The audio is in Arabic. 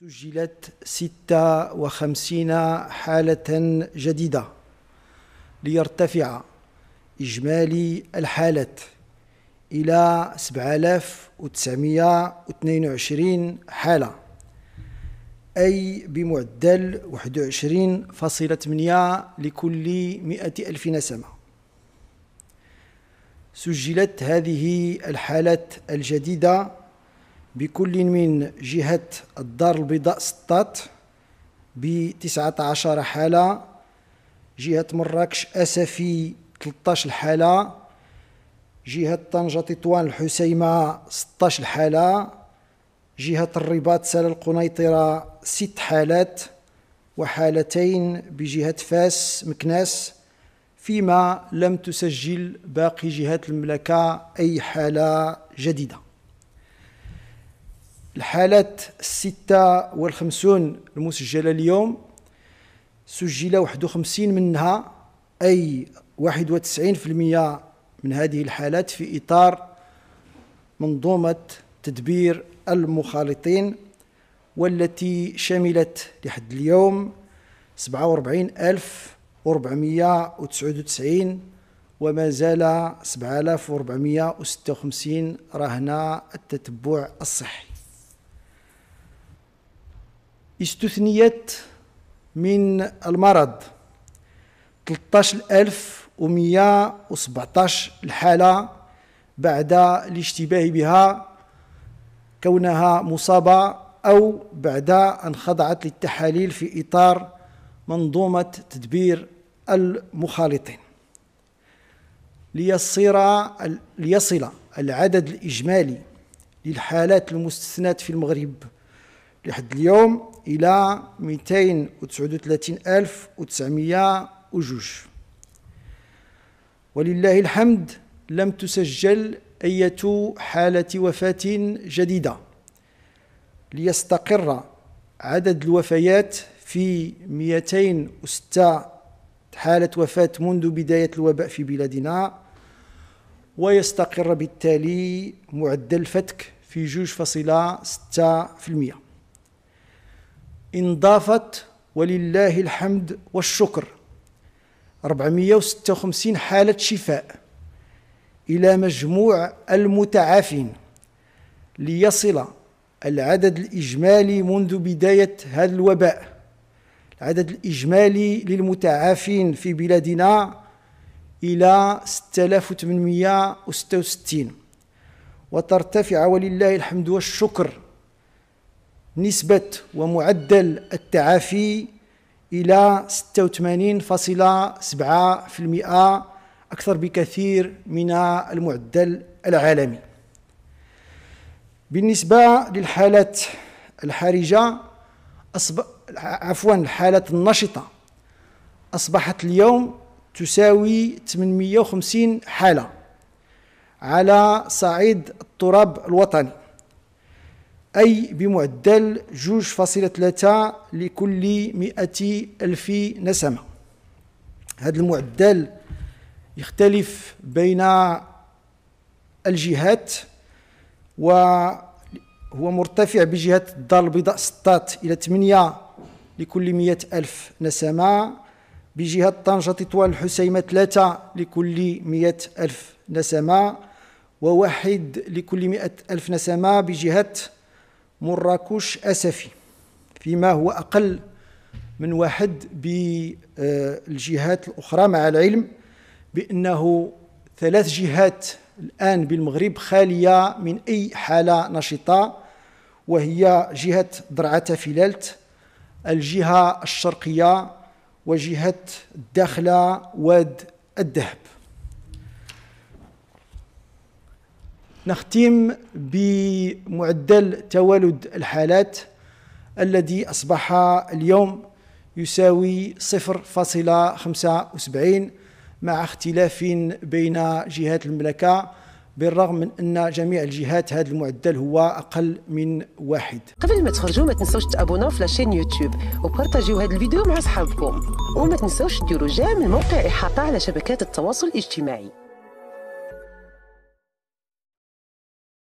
سجلت 56 حالة جديدة ليرتفع إجمالي الحالات إلى 7922 حالة أي بمعدل 21.8 لكل 100 ألف نسمة سجلت هذه الحالات الجديدة بكل من جهة الدار البيضاء سطات ب 19 حالة جهة مراكش أسفي 13 حالة جهة طنجة تطوان الحسيمة 16 حالة جهة الرباط سال القنيطرة 6 حالات وحالتين بجهة فاس مكناس فيما لم تسجل باقي جهات المملكة أي حالة جديدة الحالات الستة والخمسون المسجلة اليوم سجل 51 منها أي 91% من هذه الحالات في إطار منظومة تدبير المخالطين والتي شملت لحد اليوم 47 ألف 499 وما زال 7456 رهن التتبع الصحي استثنيت من المرض 13117 الحالة بعد الاشتباه بها كونها مصابة أو بعد أن خضعت للتحاليل في إطار منظومة تدبير المخالطين ليصير ليصل العدد الإجمالي للحالات المستثناة في المغرب لحد اليوم إلى 239902 ولله الحمد لم تسجل أي حالة وفاة جديدة ليستقر عدد الوفيات في 206 حالة وفاة منذ بداية الوباء في بلادنا ويستقر بالتالي معدل الفتك في جوج فاصلة ستة في المئة انضافت ولله الحمد والشكر 456 حالة شفاء إلى مجموع المتعافين ليصل العدد الإجمالي منذ بداية هذا الوباء عدد الإجمالي للمتعافين في بلادنا إلى 6866 وترتفع ولله الحمد والشكر نسبة ومعدل التعافي إلى 86.7% أكثر بكثير من المعدل العالمي بالنسبة للحالات الحرجة أصب... عفوا الحالات النشطة أصبحت اليوم تساوي 850 حالة على صعيد التراب الوطني أي بمعدل 2.3 لكل 100 ألف نسمة هذا المعدل يختلف بين الجهات و هو مرتفع بجهة الدار البيضاء 16 إلى 8 لكل 100 ألف نسمة بجهة طنجة طوال الحسيمة 3 لكل 100 ألف نسمة وواحد لكل 100 ألف نسمة بجهة مراكش أسفي فيما هو أقل من واحد بالجهات الأخرى مع العلم بأنه ثلاث جهات الآن بالمغرب خالية من أي حالة نشطة وهي جهة درعة فيلالت الجهة الشرقية وجهة الداخلة واد الذهب نختم بمعدل توالد الحالات الذي أصبح اليوم يساوي 0.75 مع اختلاف بين جهات المملكة بالرغم من ان جميع الجهات هذا المعدل هو اقل من واحد قبل ما تخرجوا ما تنساوش تابوناو في لاشين يوتيوب وبارطاجيو هذا الفيديو مع اصحابكم وما تنساوش ديروا جيم الموقع احاطه على شبكات التواصل الاجتماعي